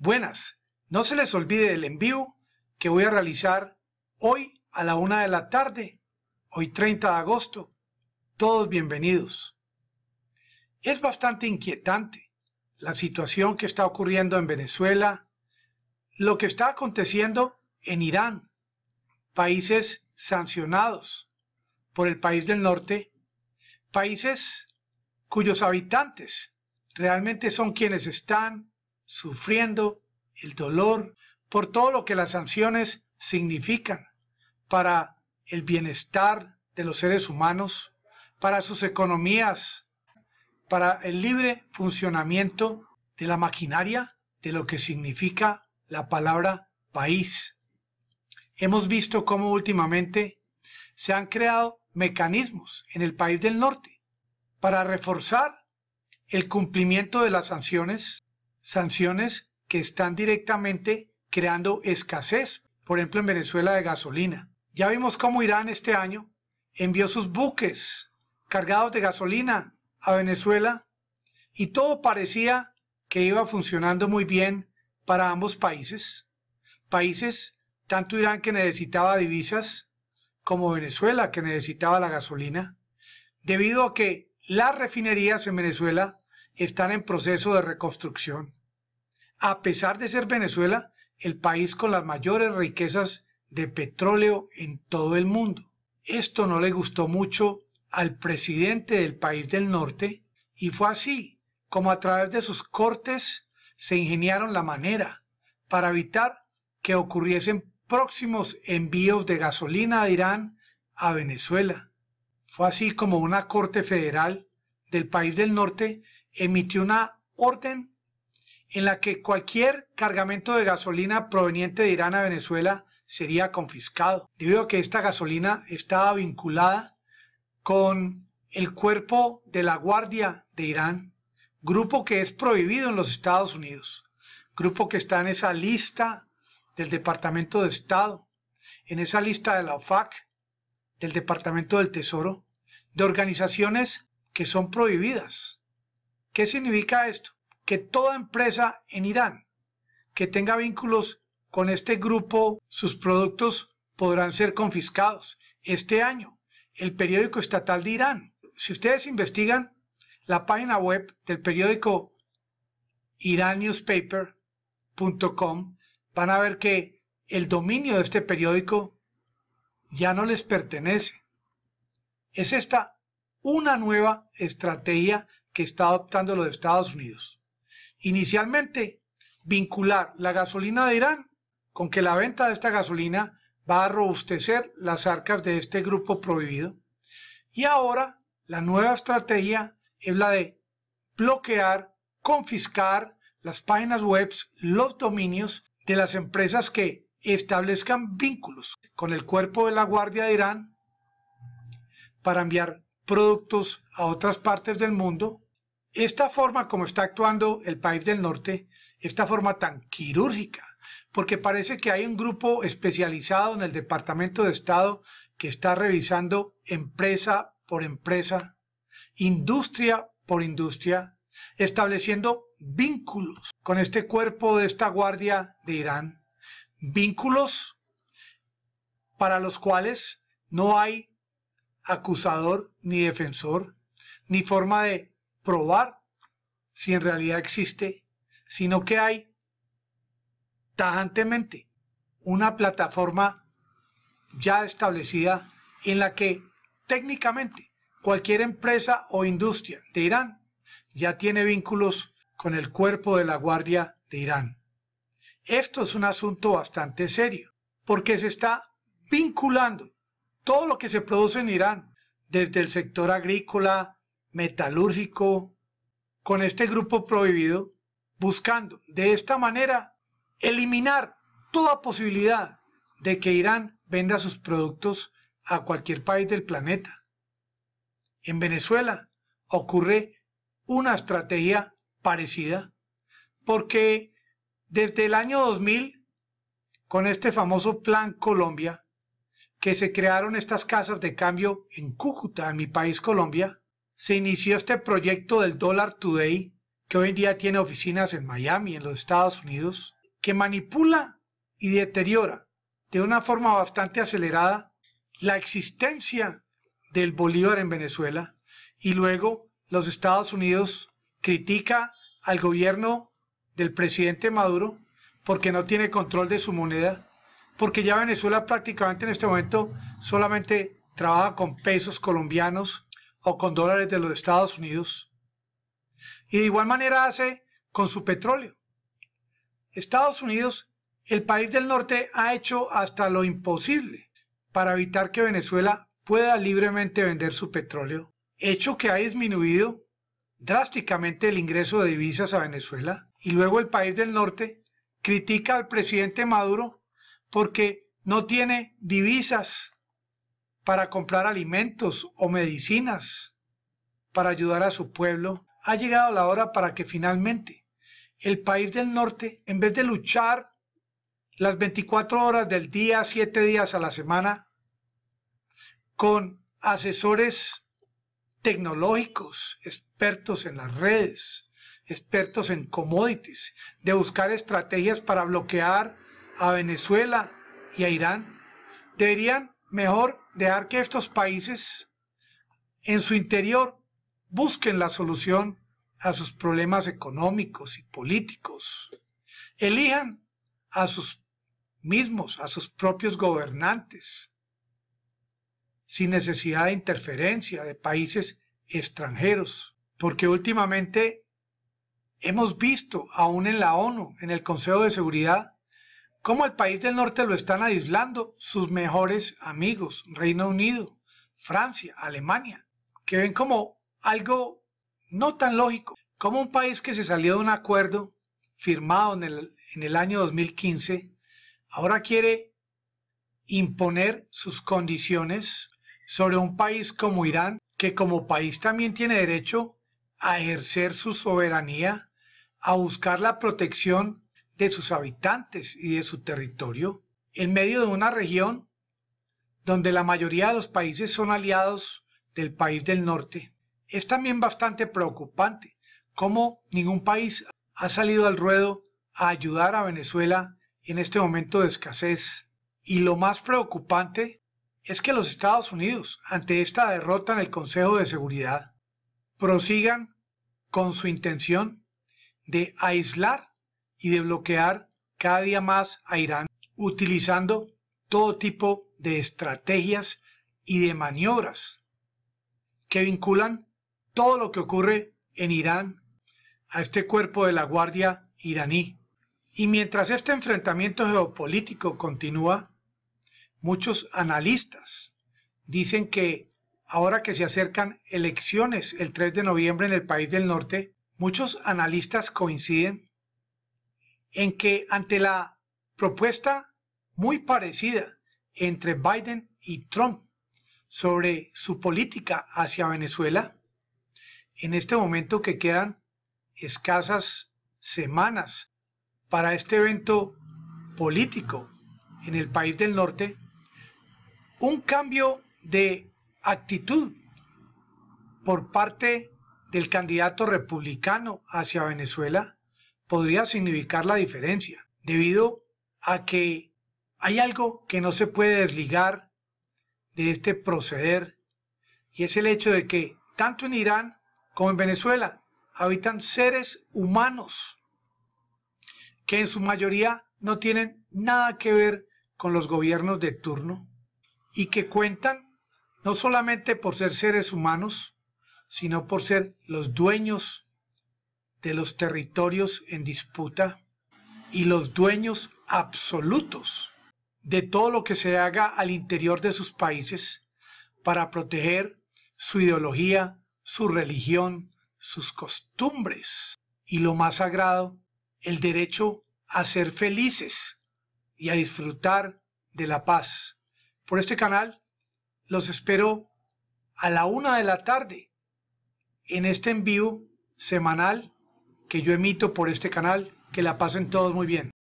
Buenas, no se les olvide el envío que voy a realizar hoy a la una de la tarde, hoy 30 de agosto. Todos bienvenidos. Es bastante inquietante la situación que está ocurriendo en Venezuela, lo que está aconteciendo en Irán, países sancionados por el país del norte, países cuyos habitantes realmente son quienes están sufriendo el dolor por todo lo que las sanciones significan para el bienestar de los seres humanos, para sus economías, para el libre funcionamiento de la maquinaria de lo que significa la palabra país. Hemos visto cómo últimamente se han creado mecanismos en el país del norte para reforzar el cumplimiento de las sanciones sanciones que están directamente creando escasez, por ejemplo en Venezuela de gasolina. Ya vimos cómo Irán este año envió sus buques cargados de gasolina a Venezuela y todo parecía que iba funcionando muy bien para ambos países. Países, tanto Irán que necesitaba divisas como Venezuela que necesitaba la gasolina, debido a que las refinerías en Venezuela están en proceso de reconstrucción a pesar de ser Venezuela el país con las mayores riquezas de petróleo en todo el mundo. Esto no le gustó mucho al presidente del país del norte y fue así como a través de sus cortes se ingeniaron la manera para evitar que ocurriesen próximos envíos de gasolina de Irán a Venezuela. Fue así como una corte federal del país del norte emitió una orden en la que cualquier cargamento de gasolina proveniente de Irán a Venezuela sería confiscado, debido a que esta gasolina estaba vinculada con el cuerpo de la Guardia de Irán, grupo que es prohibido en los Estados Unidos, grupo que está en esa lista del Departamento de Estado, en esa lista de la OFAC, del Departamento del Tesoro, de organizaciones que son prohibidas. ¿Qué significa esto? que toda empresa en Irán que tenga vínculos con este grupo, sus productos podrán ser confiscados. Este año, el periódico estatal de Irán, si ustedes investigan la página web del periódico irannewspaper.com, van a ver que el dominio de este periódico ya no les pertenece. Es esta una nueva estrategia que está adoptando los Estados Unidos. Inicialmente, vincular la gasolina de Irán con que la venta de esta gasolina va a robustecer las arcas de este grupo prohibido. Y ahora, la nueva estrategia es la de bloquear, confiscar las páginas web, los dominios de las empresas que establezcan vínculos con el cuerpo de la Guardia de Irán para enviar productos a otras partes del mundo esta forma como está actuando el país del norte, esta forma tan quirúrgica, porque parece que hay un grupo especializado en el Departamento de Estado que está revisando empresa por empresa, industria por industria, estableciendo vínculos con este cuerpo de esta guardia de Irán, vínculos para los cuales no hay acusador ni defensor, ni forma de probar si en realidad existe, sino que hay tajantemente una plataforma ya establecida en la que técnicamente cualquier empresa o industria de Irán ya tiene vínculos con el cuerpo de la Guardia de Irán. Esto es un asunto bastante serio, porque se está vinculando todo lo que se produce en Irán, desde el sector agrícola, metalúrgico, con este grupo prohibido, buscando de esta manera eliminar toda posibilidad de que Irán venda sus productos a cualquier país del planeta. En Venezuela ocurre una estrategia parecida porque desde el año 2000, con este famoso Plan Colombia, que se crearon estas casas de cambio en Cúcuta, en mi país Colombia, se inició este proyecto del Dollar Today, que hoy en día tiene oficinas en Miami, en los Estados Unidos, que manipula y deteriora de una forma bastante acelerada la existencia del Bolívar en Venezuela y luego los Estados Unidos critica al gobierno del presidente Maduro porque no tiene control de su moneda, porque ya Venezuela prácticamente en este momento solamente trabaja con pesos colombianos o con dólares de los Estados Unidos. Y de igual manera hace con su petróleo. Estados Unidos, el país del norte, ha hecho hasta lo imposible para evitar que Venezuela pueda libremente vender su petróleo, hecho que ha disminuido drásticamente el ingreso de divisas a Venezuela. Y luego el país del norte critica al presidente Maduro porque no tiene divisas para comprar alimentos o medicinas para ayudar a su pueblo, ha llegado la hora para que finalmente el país del norte, en vez de luchar las 24 horas del día, 7 días a la semana, con asesores tecnológicos, expertos en las redes, expertos en commodities, de buscar estrategias para bloquear a Venezuela y a Irán. Deberían mejor dejar que estos países en su interior busquen la solución a sus problemas económicos y políticos. Elijan a sus mismos, a sus propios gobernantes, sin necesidad de interferencia de países extranjeros, porque últimamente hemos visto, aún en la ONU, en el Consejo de Seguridad, cómo el país del norte lo están aislando sus mejores amigos, Reino Unido, Francia, Alemania, que ven como algo no tan lógico, como un país que se salió de un acuerdo firmado en el, en el año 2015, ahora quiere imponer sus condiciones sobre un país como Irán, que como país también tiene derecho a ejercer su soberanía, a buscar la protección de sus habitantes y de su territorio, en medio de una región donde la mayoría de los países son aliados del país del norte, es también bastante preocupante cómo ningún país ha salido al ruedo a ayudar a Venezuela en este momento de escasez. Y lo más preocupante es que los Estados Unidos, ante esta derrota en el Consejo de Seguridad, prosigan con su intención de aislar y de bloquear cada día más a Irán utilizando todo tipo de estrategias y de maniobras que vinculan todo lo que ocurre en Irán a este cuerpo de la Guardia iraní. Y mientras este enfrentamiento geopolítico continúa, muchos analistas dicen que ahora que se acercan elecciones el 3 de noviembre en el país del norte, muchos analistas coinciden en que ante la propuesta muy parecida entre Biden y Trump sobre su política hacia Venezuela, en este momento que quedan escasas semanas para este evento político en el país del norte, un cambio de actitud por parte del candidato republicano hacia Venezuela podría significar la diferencia, debido a que hay algo que no se puede desligar de este proceder y es el hecho de que tanto en Irán como en Venezuela habitan seres humanos que en su mayoría no tienen nada que ver con los gobiernos de turno y que cuentan no solamente por ser seres humanos, sino por ser los dueños de los territorios en disputa y los dueños absolutos de todo lo que se haga al interior de sus países para proteger su ideología, su religión, sus costumbres y lo más sagrado, el derecho a ser felices y a disfrutar de la paz. Por este canal los espero a la una de la tarde en este envío semanal que yo emito por este canal. Que la pasen todos muy bien.